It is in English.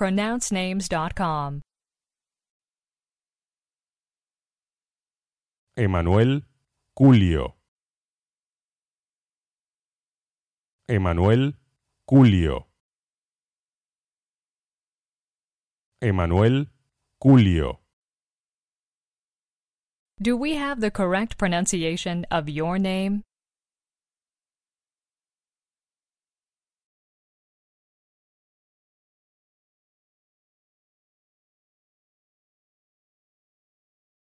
pronouncenames.com. Emanuel Culio. Emanuel Culio. Emanuel Culio. Do we have the correct pronunciation of your name?